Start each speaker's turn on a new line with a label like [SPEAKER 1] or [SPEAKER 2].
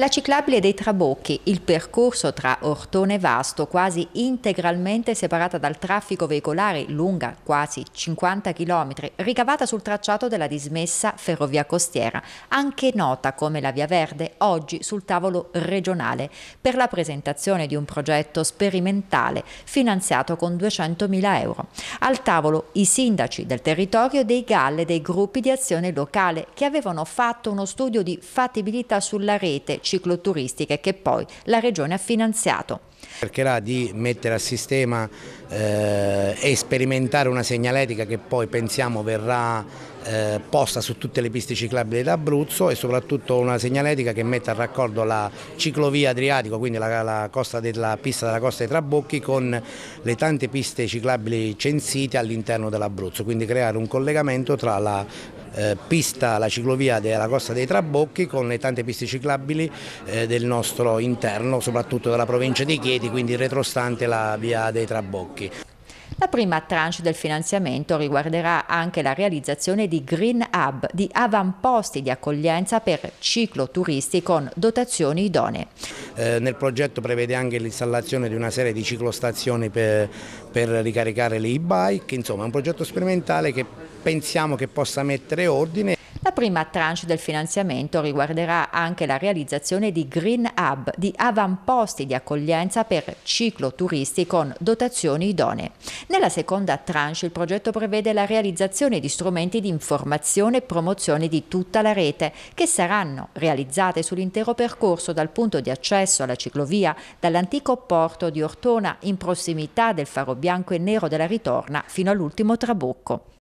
[SPEAKER 1] La ciclabile dei Trabocchi, il percorso tra Ortone e Vasto, quasi integralmente separata dal traffico veicolare, lunga quasi 50 km, ricavata sul tracciato della dismessa ferrovia costiera, anche nota come la Via Verde, oggi sul tavolo regionale per la presentazione di un progetto sperimentale finanziato con 200.000 euro. Al tavolo i sindaci del territorio dei GAL e dei gruppi di azione locale che avevano fatto uno studio di fattibilità sulla rete cicloturistiche che poi la Regione ha finanziato.
[SPEAKER 2] Cercherà di mettere a sistema eh, e sperimentare una segnaletica che poi pensiamo verrà eh, posta su tutte le piste ciclabili d'Abruzzo e soprattutto una segnaletica che metta a raccordo la ciclovia Adriatico, quindi la, la, della, pista della costa dei Trabocchi con le tante piste ciclabili censite all'interno dell'Abruzzo, quindi creare un collegamento tra la eh, pista, la ciclovia della Costa dei Trabocchi con le tante piste ciclabili eh, del nostro interno, soprattutto della provincia di Chieti, quindi retrostante la via dei Trabocchi.
[SPEAKER 1] La prima tranche del finanziamento riguarderà anche la realizzazione di Green Hub, di avamposti di accoglienza per cicloturisti con dotazioni idonee.
[SPEAKER 2] Eh, nel progetto prevede anche l'installazione di una serie di ciclostazioni per, per ricaricare le e-bike, insomma è un progetto sperimentale che pensiamo che
[SPEAKER 1] possa mettere ordine. La prima tranche del finanziamento riguarderà anche la realizzazione di green hub, di avamposti di accoglienza per cicloturisti con dotazioni idonee. Nella seconda tranche il progetto prevede la realizzazione di strumenti di informazione e promozione di tutta la rete, che saranno realizzate sull'intero percorso dal punto di accesso alla ciclovia, dall'antico porto di Ortona in prossimità del faro bianco e nero della ritorna fino all'ultimo trabocco.